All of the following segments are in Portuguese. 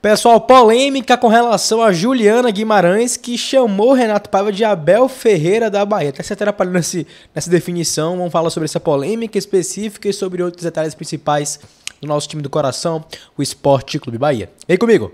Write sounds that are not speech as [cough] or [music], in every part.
Pessoal, polêmica com relação a Juliana Guimarães, que chamou Renato Paiva de Abel Ferreira da Bahia. Até se atrapalhando nesse, nessa definição. Vamos falar sobre essa polêmica específica e sobre outros detalhes principais do nosso time do coração, o Esporte Clube Bahia. Vem comigo!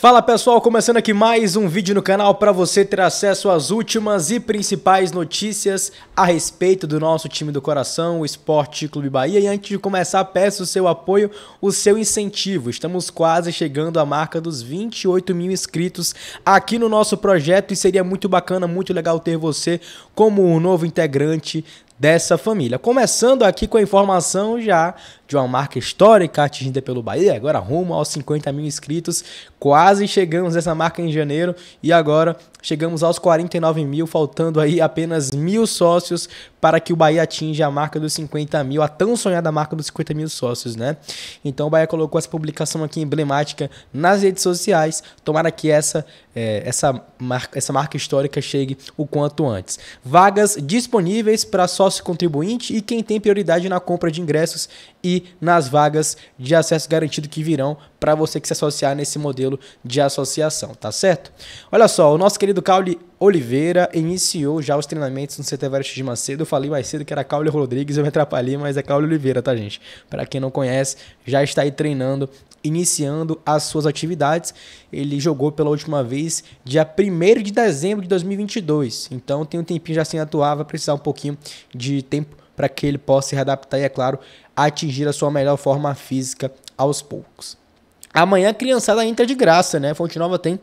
Fala pessoal, começando aqui mais um vídeo no canal para você ter acesso às últimas e principais notícias a respeito do nosso time do coração, o Esporte Clube Bahia. E antes de começar, peço o seu apoio, o seu incentivo. Estamos quase chegando à marca dos 28 mil inscritos aqui no nosso projeto e seria muito bacana, muito legal ter você como um novo integrante dessa família. Começando aqui com a informação já de uma marca histórica atingida pelo Bahia, agora rumo aos 50 mil inscritos. Quase chegamos essa marca em janeiro e agora chegamos aos 49 mil, faltando aí apenas mil sócios para que o Bahia atinja a marca dos 50 mil, a tão sonhada marca dos 50 mil sócios, né? Então o Bahia colocou essa publicação aqui emblemática nas redes sociais. Tomara que essa, é, essa, marca, essa marca histórica chegue o quanto antes. Vagas disponíveis para sócio contribuinte e quem tem prioridade na compra de ingressos e nas vagas de acesso garantido que virão para você que se associar nesse modelo de associação, tá certo? Olha só, o nosso querido Caule Oliveira iniciou já os treinamentos no CT Vargas de Macedo. Eu falei mais cedo que era Caule Rodrigues, eu me atrapalhei, mas é Caule Oliveira, tá, gente? Para quem não conhece, já está aí treinando, iniciando as suas atividades. Ele jogou pela última vez dia 1 de dezembro de 2022. Então tem um tempinho já sem atuar, vai precisar um pouquinho de tempo para que ele possa se readaptar e, é claro, atingir a sua melhor forma física aos poucos. Amanhã a criançada entra de graça, né? Fonte Nova tem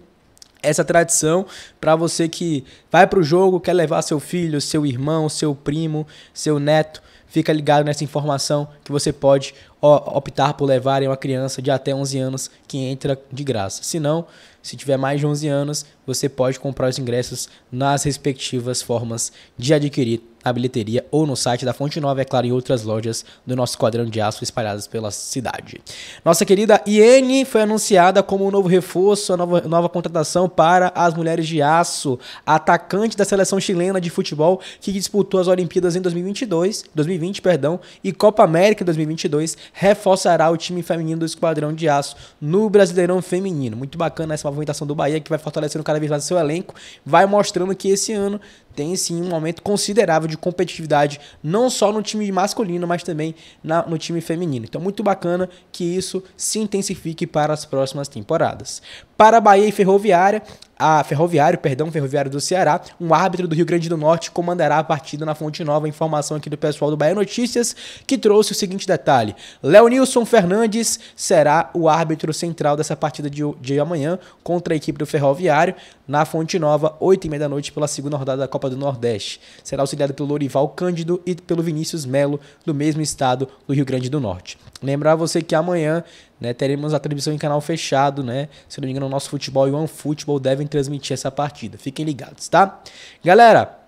essa tradição para você que vai para o jogo, quer levar seu filho, seu irmão, seu primo, seu neto. Fica ligado nessa informação que você pode optar por levar uma criança de até 11 anos que entra de graça. Se não, se tiver mais de 11 anos, você pode comprar os ingressos nas respectivas formas de adquirir na bilheteria ou no site da Fonte Nova, é claro, em outras lojas do nosso quadrão de aço espalhadas pela cidade. Nossa querida Iene foi anunciada como um novo reforço, a nova, nova contratação para as mulheres de aço, atacante da seleção chilena de futebol que disputou as Olimpíadas em 2022, 2020, perdão, e Copa América 2022, reforçará o time feminino do Esquadrão de Aço no Brasileirão Feminino. Muito bacana essa movimentação do Bahia que vai fortalecendo cada vez mais seu elenco, vai mostrando que esse ano tem sim um aumento considerável de de competitividade, não só no time masculino, mas também na, no time feminino. Então, muito bacana que isso se intensifique para as próximas temporadas. Para Bahia e Ferroviária, a Ferroviário, perdão, Ferroviário do Ceará, um árbitro do Rio Grande do Norte comandará a partida na Fonte Nova. Informação aqui do pessoal do Bahia Notícias, que trouxe o seguinte detalhe: Leonilson Fernandes será o árbitro central dessa partida de, de amanhã contra a equipe do Ferroviário na Fonte Nova, 8h30 da noite, pela segunda rodada da Copa do Nordeste. Será auxiliado pelo Lorival Cândido e pelo Vinícius Melo, do mesmo estado do Rio Grande do Norte. Lembrar você que amanhã né, teremos a transmissão em canal fechado, né? Se não me engano, o nosso futebol e o futebol devem transmitir essa partida. Fiquem ligados, tá? Galera,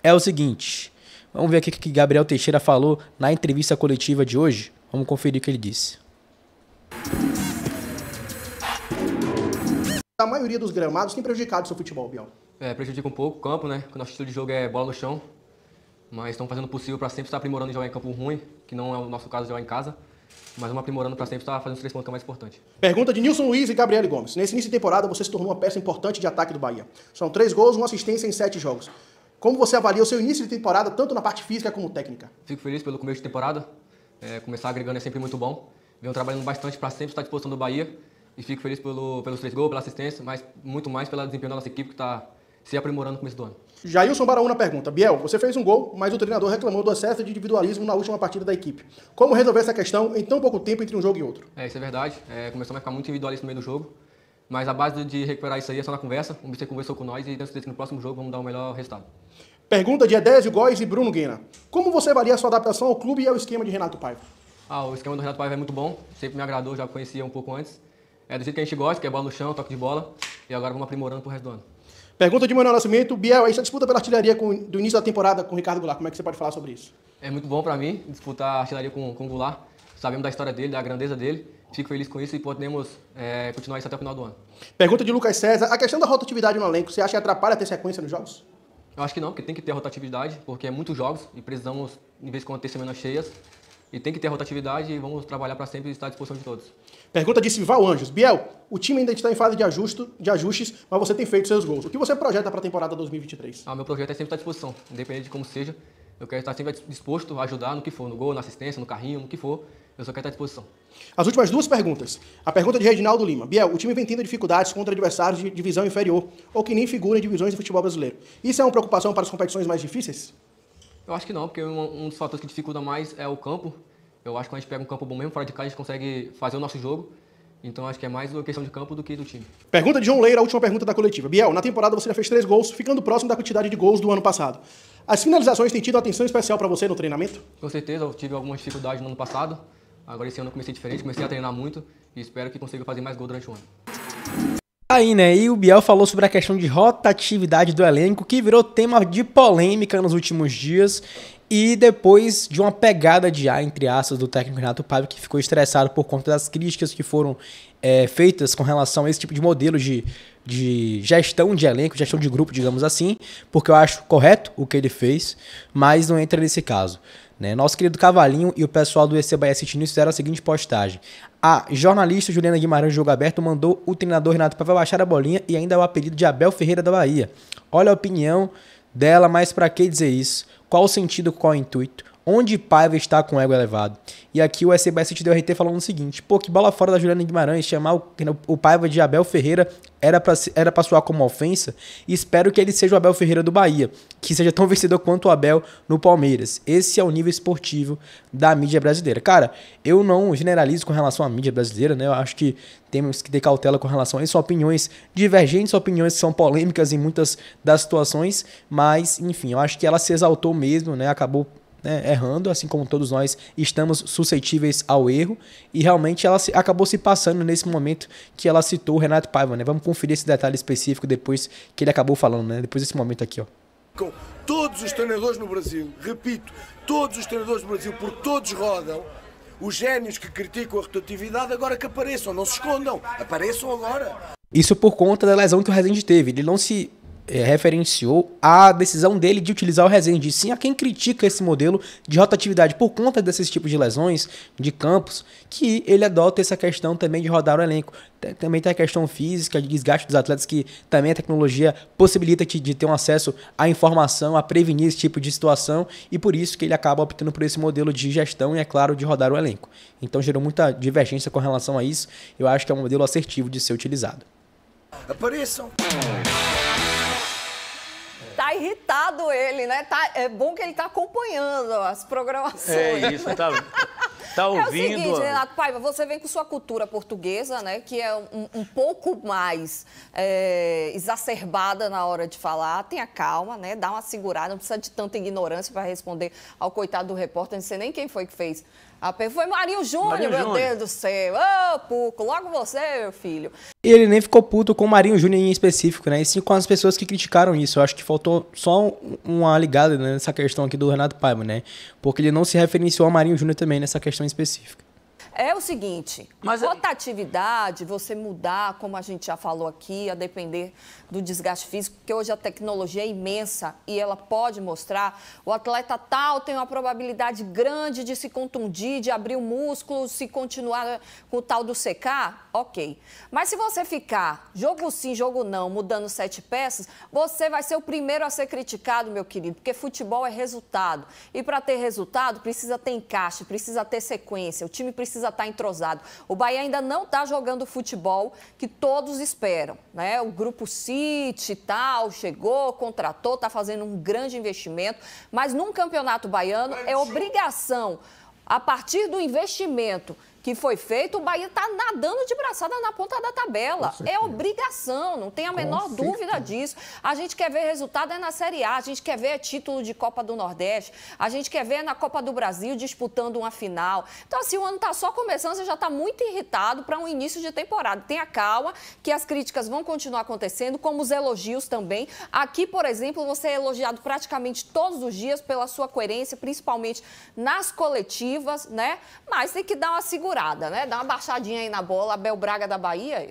é o seguinte. Vamos ver aqui o que Gabriel Teixeira falou na entrevista coletiva de hoje. Vamos conferir o que ele disse. A maioria dos gramados tem prejudicado o seu futebol, Biel. É, prejudica um pouco o campo, né? O nosso estilo de jogo é bola no chão. Mas estão fazendo o possível para sempre estar aprimorando e jogar em campo ruim, que não é o nosso caso de jogar em casa mas uma aprimorando para sempre estava fazendo os três pontos que é mais importante. Pergunta de Nilson Luiz e Gabriel Gomes. Nesse início de temporada, você se tornou uma peça importante de ataque do Bahia. São três gols, uma assistência em sete jogos. Como você avalia o seu início de temporada, tanto na parte física como técnica? Fico feliz pelo começo de temporada. É, começar agregando é sempre muito bom. Venho trabalhando bastante para sempre estar tá à disposição do Bahia. E fico feliz pelo, pelos três gols, pela assistência, mas muito mais pelo desempenho da nossa equipe que está se aprimorando no começo do ano. Jailson Baraúna pergunta: Biel, você fez um gol, mas o treinador reclamou do excesso de individualismo na última partida da equipe. Como resolver essa questão em tão pouco tempo entre um jogo e outro? É, isso é verdade. É, começou a ficar muito individualista no meio do jogo. Mas a base de recuperar isso aí é só na conversa. O BC conversou com nós e tenho certeza que no próximo jogo vamos dar o um melhor resultado. Pergunta de Edésio Góes e Bruno Guina: Como você avalia a sua adaptação ao clube e ao esquema de Renato Paiva? Ah, o esquema do Renato Paiva é muito bom, sempre me agradou, já conhecia um pouco antes. É do jeito que a gente gosta, que é bola no chão, toque de bola. E agora vamos aprimorando pro resto do ano. Pergunta de Manuel Nascimento. Biel, essa disputa pela artilharia com, do início da temporada com o Ricardo Goulart, como é que você pode falar sobre isso? É muito bom para mim disputar a artilharia com, com o Goulart. Sabemos da história dele, da grandeza dele. Fico feliz com isso e podemos é, continuar isso até o final do ano. Pergunta de Lucas César. A questão da rotatividade no elenco, você acha que atrapalha ter sequência nos jogos? Eu acho que não, porque tem que ter rotatividade, porque é muitos jogos e precisamos, em vez de quando ter semanas cheias, e tem que ter rotatividade e vamos trabalhar para sempre estar à disposição de todos. Pergunta de Sival Anjos. Biel, o time ainda está em fase de, ajusto, de ajustes, mas você tem feito seus gols. O que você projeta para a temporada 2023? Ah, meu projeto é sempre estar à disposição, independente de como seja. Eu quero estar sempre disposto a ajudar no que for, no gol, na assistência, no carrinho, no que for. Eu só quero estar à disposição. As últimas duas perguntas. A pergunta de Reginaldo Lima. Biel, o time vem tendo dificuldades contra adversários de divisão inferior ou que nem figuram em divisões do futebol brasileiro. Isso é uma preocupação para as competições mais difíceis? Eu acho que não, porque um, um dos fatores que dificulta mais é o campo. Eu acho que quando a gente pega um campo bom mesmo fora de casa, a gente consegue fazer o nosso jogo. Então acho que é mais uma questão de campo do que do time. Pergunta de João Leira, a última pergunta da coletiva. Biel, na temporada você já fez três gols, ficando próximo da quantidade de gols do ano passado. As finalizações têm tido atenção especial para você no treinamento? Com certeza, eu tive algumas dificuldades no ano passado. Agora esse ano eu comecei diferente, comecei a treinar muito e espero que consiga fazer mais gols durante o ano. Aí, né? E o Biel falou sobre a questão de rotatividade do elenco, que virou tema de polêmica nos últimos dias. E depois de uma pegada de ar, entre aspas, do técnico Renato Pablo, que ficou estressado por conta das críticas que foram é, feitas com relação a esse tipo de modelo de, de gestão de elenco, gestão de grupo, digamos assim, porque eu acho correto o que ele fez, mas não entra nesse caso. Né? Nosso querido Cavalinho e o pessoal do assistindo News fizeram a seguinte postagem. A jornalista Juliana Guimarães Jogo Aberto mandou o treinador Renato para baixar a bolinha e ainda é o apelido de Abel Ferreira da Bahia. Olha a opinião dela, mas para que dizer isso? Qual o sentido, qual o intuito? Onde Paiva está com ego elevado? E aqui o SBS te deu RT falando o seguinte: pô, que bola fora da Juliana Guimarães, chamar o, é o Paiva de Abel Ferreira era pra, era pra soar como ofensa. E espero que ele seja o Abel Ferreira do Bahia, que seja tão vencedor quanto o Abel no Palmeiras. Esse é o nível esportivo da mídia brasileira. Cara, eu não generalizo com relação à mídia brasileira, né? Eu acho que temos que ter cautela com relação a isso. São opiniões divergentes, opiniões que são polêmicas em muitas das situações, mas enfim, eu acho que ela se exaltou mesmo, né? Acabou né, errando, assim como todos nós estamos suscetíveis ao erro, e realmente ela se, acabou se passando nesse momento que ela citou o Renato Paiva, né? Vamos conferir esse detalhe específico depois que ele acabou falando, né? Depois desse momento aqui, ó. Todos os treinadores no Brasil, repito, todos os treinadores no Brasil, porque todos rodam, os gênios que criticam a rotatividade agora que apareçam, não se escondam, apareçam agora. Isso por conta da lesão que o Rezende teve. Ele não se é, referenciou a decisão dele de utilizar o Rezende. Sim, a quem critica esse modelo de rotatividade por conta desses tipos de lesões de campos, que ele adota essa questão também de rodar o elenco. Também tem a questão física, de desgaste dos atletas, que também a tecnologia possibilita -te de ter um acesso à informação, a prevenir esse tipo de situação, e por isso que ele acaba optando por esse modelo de gestão e, é claro, de rodar o elenco. Então gerou muita divergência com relação a isso. Eu acho que é um modelo assertivo de ser utilizado. Apareçam! Tá irritado ele, né? Tá, é bom que ele tá acompanhando as programações. É isso, tá, tá ouvindo. É o seguinte, Renato Paiva, você vem com sua cultura portuguesa, né? Que é um, um pouco mais é, exacerbada na hora de falar. Tenha calma, né? Dá uma segurada, não precisa de tanta ignorância para responder ao coitado do repórter, não sei nem quem foi que fez a Foi Marinho Júnior, meu Deus do céu. Ô, oh, Puco, logo você, meu filho. E Ele nem ficou puto com o Marinho Júnior em específico, né? E sim com as pessoas que criticaram isso. Eu acho que faltou só uma ligada né, nessa questão aqui do Renato Paiva, né? Porque ele não se referenciou ao Marinho Júnior também nessa questão específica é o seguinte: Mas é- rotatividade, você mudar, como a gente já falou aqui, a depender do desgaste físico, porque hoje a tecnologia é imensa e ela pode mostrar. O atleta tal tem uma probabilidade grande de se contundir, de abrir o músculo, se continuar com o tal do secar, ok. Mas se você ficar jogo sim, jogo não, mudando sete peças, você vai ser o primeiro a ser criticado, meu querido, porque futebol é resultado. E para ter resultado, precisa ter encaixe, precisa ter sequência, o time precisa precisa estar tá entrosado. O Bahia ainda não está jogando o futebol que todos esperam, né? O grupo City tal chegou, contratou, está fazendo um grande investimento, mas num campeonato baiano é obrigação a partir do investimento que foi feito, o Bahia está nadando de braçada na ponta da tabela. É obrigação, não tem a menor Com dúvida certeza. disso. A gente quer ver resultado é na Série A, a gente quer ver título de Copa do Nordeste, a gente quer ver na Copa do Brasil disputando uma final. Então, assim, o ano está só começando, você já está muito irritado para um início de temporada. Tenha calma, que as críticas vão continuar acontecendo, como os elogios também. Aqui, por exemplo, você é elogiado praticamente todos os dias pela sua coerência, principalmente nas coletivas, né? Mas tem que dar uma segurança né? Dá uma baixadinha aí na bola, Abel Braga da Bahia.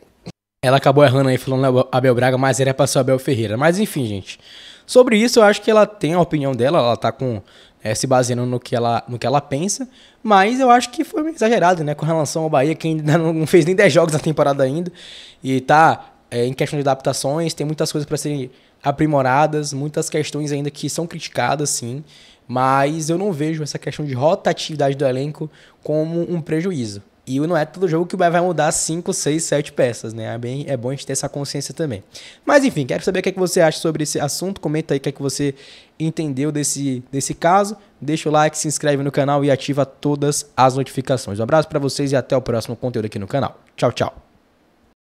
Ela acabou errando aí falando Abel Braga, mas era para ser Abel Ferreira. Mas enfim, gente. Sobre isso, eu acho que ela tem a opinião dela, ela tá com é, se baseando no que, ela, no que ela pensa, mas eu acho que foi meio exagerado, né, com relação ao Bahia, que ainda [laughs] não fez nem 10 jogos na temporada ainda, e tá é, em questão de adaptações, tem muitas coisas para serem aprimoradas, muitas questões ainda que são criticadas, sim, mas eu não vejo essa questão de rotatividade do elenco como um prejuízo. E não é todo jogo que o Bahia vai mudar 5, 6, 7 peças, né? É, bem, é bom a gente ter essa consciência também. Mas enfim, quero saber o que, é que você acha sobre esse assunto. Comenta aí o que, é que você entendeu desse, desse caso. Deixa o like, se inscreve no canal e ativa todas as notificações. Um abraço para vocês e até o próximo conteúdo aqui no canal. Tchau, tchau.